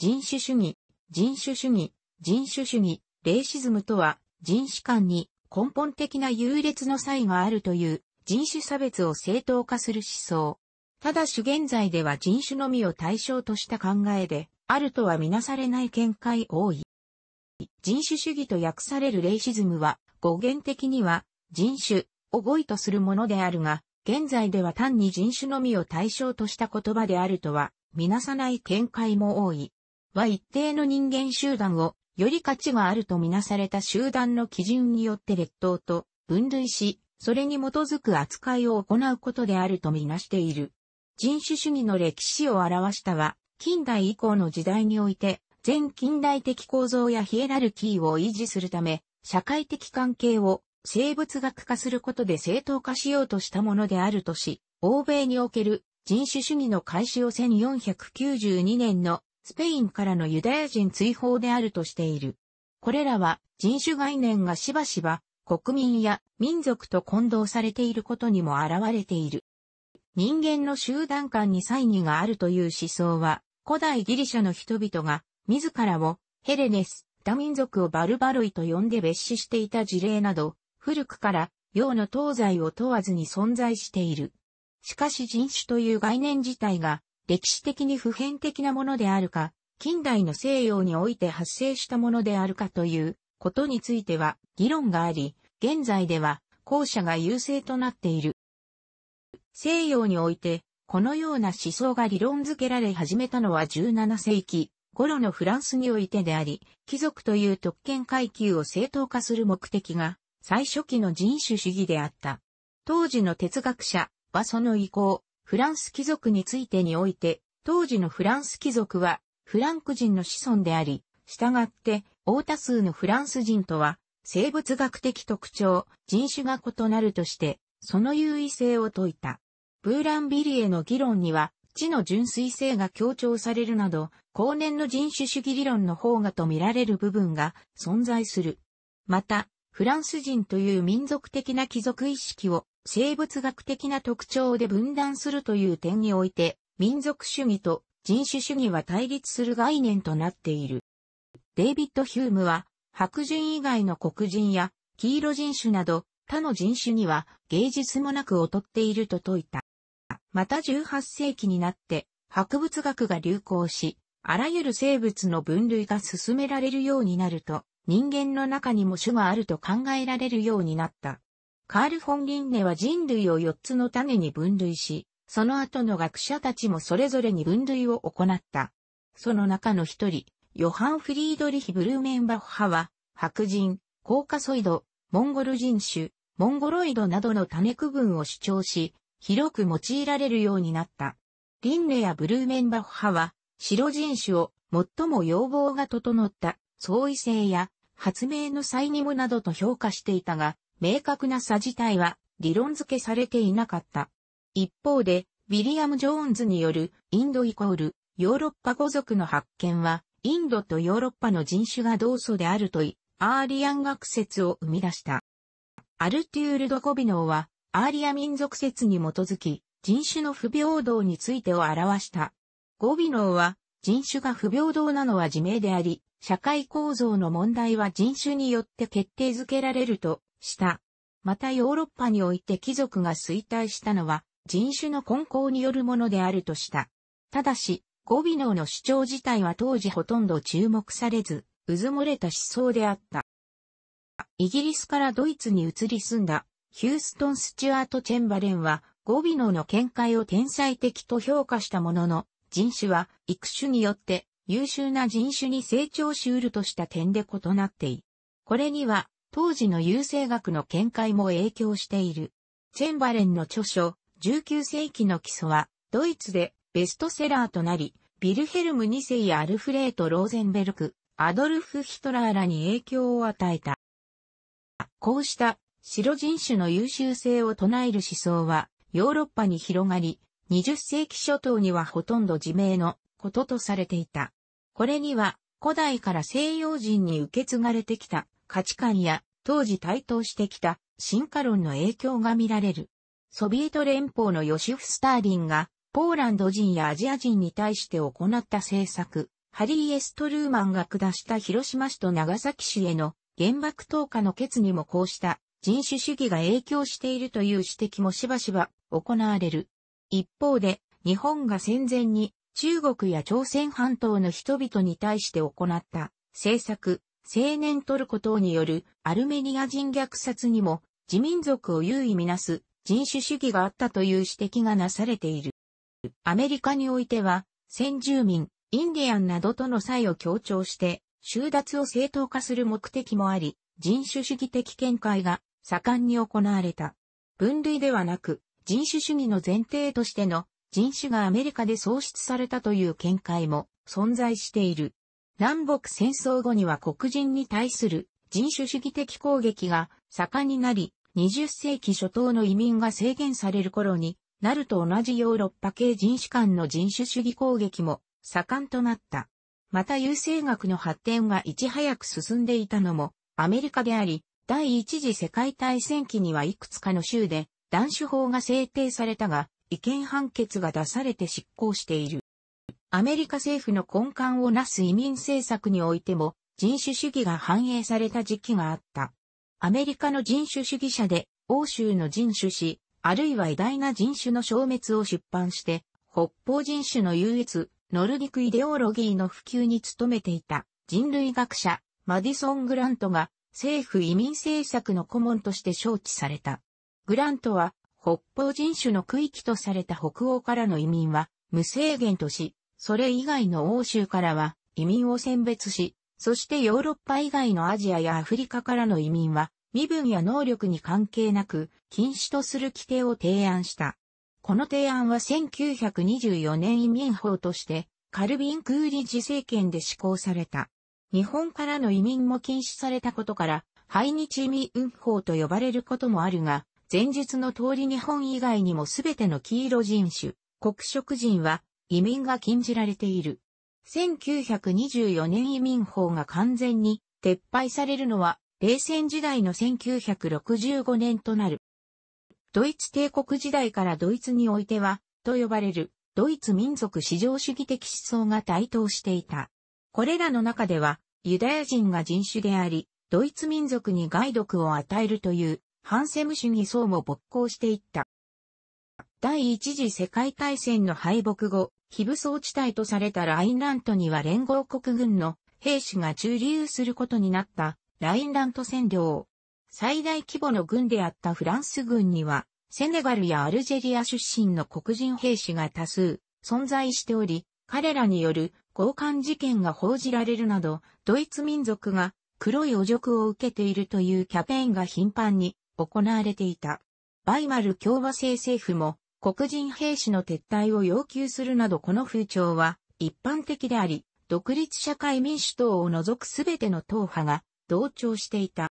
人種主義、人種主義、人種主義、レイシズムとは、人種間に根本的な優劣の差異があるという人種差別を正当化する思想。ただし現在では人種のみを対象とした考えで、あるとはみなされない見解多い。人種主義と訳されるレイシズムは、語源的には、人種を語彙とするものであるが、現在では単に人種のみを対象とした言葉であるとは、みなさない見解も多い。は一定の人間集団をより価値があるとみなされた集団の基準によって劣等と分類し、それに基づく扱いを行うことであるとみなしている。人種主義の歴史を表したは、近代以降の時代において、全近代的構造やヒエラルキーを維持するため、社会的関係を生物学化することで正当化しようとしたものであるとし、欧米における人種主義の開始を1492年のスペインからのユダヤ人追放であるとしている。これらは人種概念がしばしば国民や民族と混同されていることにも現れている。人間の集団間に猜疑があるという思想は、古代ギリシャの人々が自らをヘレネス、他民族をバルバロイと呼んで別視していた事例など、古くから洋の東西を問わずに存在している。しかし人種という概念自体が歴史的に普遍的なものであるか、近代の西洋において発生したものであるかということについては議論があり、現在では後者が優勢となっている。西洋において、このような思想が理論づけられ始めたのは17世紀頃のフランスにおいてであり、貴族という特権階級を正当化する目的が最初期の人種主義であった。当時の哲学者はその意向、フランス貴族についてにおいて、当時のフランス貴族は、フランク人の子孫であり、従って、大多数のフランス人とは、生物学的特徴、人種が異なるとして、その優位性を説いた。ブーランビリエの議論には、地の純粋性が強調されるなど、後年の人種主義理論の方がと見られる部分が存在する。また、フランス人という民族的な貴族意識を生物学的な特徴で分断するという点において、民族主義と人種主義は対立する概念となっている。デイビッド・ヒュームは、白人以外の黒人や黄色人種など他の人種には芸術もなく劣っていると説いた。また18世紀になって博物学が流行し、あらゆる生物の分類が進められるようになると、人間の中にも種があると考えられるようになった。カール・フォン・リンネは人類を4つの種に分類し、その後の学者たちもそれぞれに分類を行った。その中の一人、ヨハン・フリードリヒ・ブルーメンバッハは、白人、コーカソイド、モンゴル人種、モンゴロイドなどの種区分を主張し、広く用いられるようになった。リンネやブルーメンバッハは、白人種を最も要望が整った、相違性や発明の際にもなどと評価していたが、明確な差自体は理論付けされていなかった。一方で、ウィリアム・ジョーンズによるインドイコールヨーロッパ語族の発見は、インドとヨーロッパの人種が同祖であるとい、アーリアン学説を生み出した。アルテュール・ドコビノーは、アーリア民族説に基づき、人種の不平等についてを表した。ゴビノーは、人種が不平等なのは自明であり、社会構造の問題は人種によって決定づけられるとした。またヨーロッパにおいて貴族が衰退したのは人種の根交によるものであるとした。ただし、ゴビノーの主張自体は当時ほとんど注目されず、うずもれた思想であった。イギリスからドイツに移り住んだヒューストン・スチュアート・チェンバレンは、ゴビノーの見解を天才的と評価したものの、人種は育種によって優秀な人種に成長しうるとした点で異なってい。る。これには当時の優生学の見解も影響している。チェンバレンの著書、19世紀の基礎は、ドイツでベストセラーとなり、ビルヘルム2世やアルフレート・ローゼンベルク、アドルフ・ヒトラーらに影響を与えた。こうした白人種の優秀性を唱える思想はヨーロッパに広がり、20世紀初頭にはほとんど自明のこととされていた。これには古代から西洋人に受け継がれてきた価値観や当時台頭してきた進化論の影響が見られる。ソビエト連邦のヨシフ・スターリンがポーランド人やアジア人に対して行った政策、ハリー・エストルーマンが下した広島市と長崎市への原爆投下の決にもこうした人種主義が影響しているという指摘もしばしば行われる。一方で、日本が戦前に中国や朝鮮半島の人々に対して行った政策、青年トルコ等によるアルメニア人虐殺にも自民族を優位みなす人種主義があったという指摘がなされている。アメリカにおいては、先住民、インディアンなどとの差異を強調して、収奪を正当化する目的もあり、人種主義的見解が盛んに行われた。分類ではなく、人種主義の前提としての人種がアメリカで創出されたという見解も存在している。南北戦争後には黒人に対する人種主義的攻撃が盛んになり、20世紀初頭の移民が制限される頃になると同じヨーロッパ系人種間の人種主義攻撃も盛んとなった。また優生学の発展がいち早く進んでいたのもアメリカであり、第一次世界大戦期にはいくつかの州で男子法が制定されたが、違憲判決が出されて執行している。アメリカ政府の根幹をなす移民政策においても人種主義が反映された時期があった。アメリカの人種主義者で欧州の人種史、あるいは偉大な人種の消滅を出版して、北方人種の優越、ノルディックイデオロギーの普及に努めていた人類学者、マディソン・グラントが政府移民政策の顧問として招致された。グラントは北方人種の区域とされた北欧からの移民は無制限とし、それ以外の欧州からは移民を選別し、そしてヨーロッパ以外のアジアやアフリカからの移民は身分や能力に関係なく禁止とする規定を提案した。この提案は1924年移民法としてカルビン・クーリッジ政権で施行された。日本からの移民も禁止されたことから、排日移民法と呼ばれることもあるが、前述の通り日本以外にもすべての黄色人種、黒色人は移民が禁じられている。1924年移民法が完全に撤廃されるのは冷戦時代の1965年となる。ドイツ帝国時代からドイツにおいては、と呼ばれる、ドイツ民族至上主義的思想が台頭していた。これらの中では、ユダヤ人が人種であり、ドイツ民族に害毒を与えるという、反セム主義層も勃興していった。第一次世界大戦の敗北後、非武装地帯とされたラインラントには連合国軍の兵士が駐留することになったラインラント占領。最大規模の軍であったフランス軍には、セネガルやアルジェリア出身の黒人兵士が多数存在しており、彼らによる交換事件が報じられるなど、ドイツ民族が黒い汚辱を受けているというキャペーンが頻繁に行われていた。バイマル共和制政府も黒人兵士の撤退を要求するなどこの風潮は一般的であり、独立社会民主党を除くすべての党派が同調していた。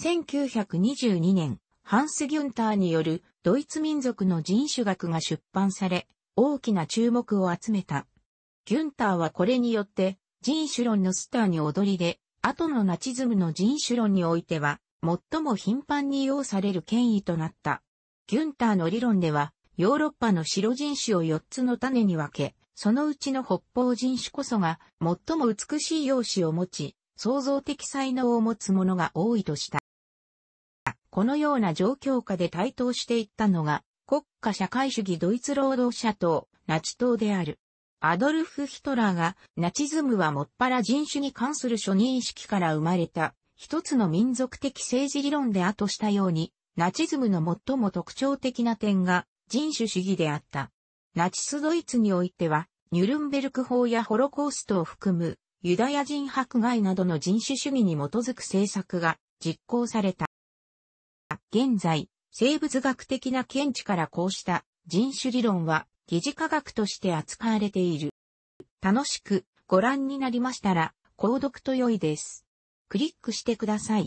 1922年、ハンス・ギュンターによるドイツ民族の人種学が出版され、大きな注目を集めた。ギュンターはこれによって人種論のスターに踊りで、後のナチズムの人種論においては、最も頻繁に要される権威となった。ギュンターの理論では、ヨーロッパの白人種を4つの種に分け、そのうちの北方人種こそが最も美しい容姿を持ち、創造的才能を持つ者が多いとした。このような状況下で台頭していったのが、国家社会主義ドイツ労働者党、ナチ党である。アドルフ・ヒトラーが、ナチズムはもっぱら人種に関する初認識から生まれた、一つの民族的政治理論であとしたように、ナチズムの最も特徴的な点が、人種主義であった。ナチスドイツにおいては、ニュルンベルク法やホロコーストを含む、ユダヤ人迫害などの人種主義に基づく政策が実行された。現在、生物学的な見地からこうした人種理論は疑似科学として扱われている。楽しくご覧になりましたら、購読と良いです。クリックしてください。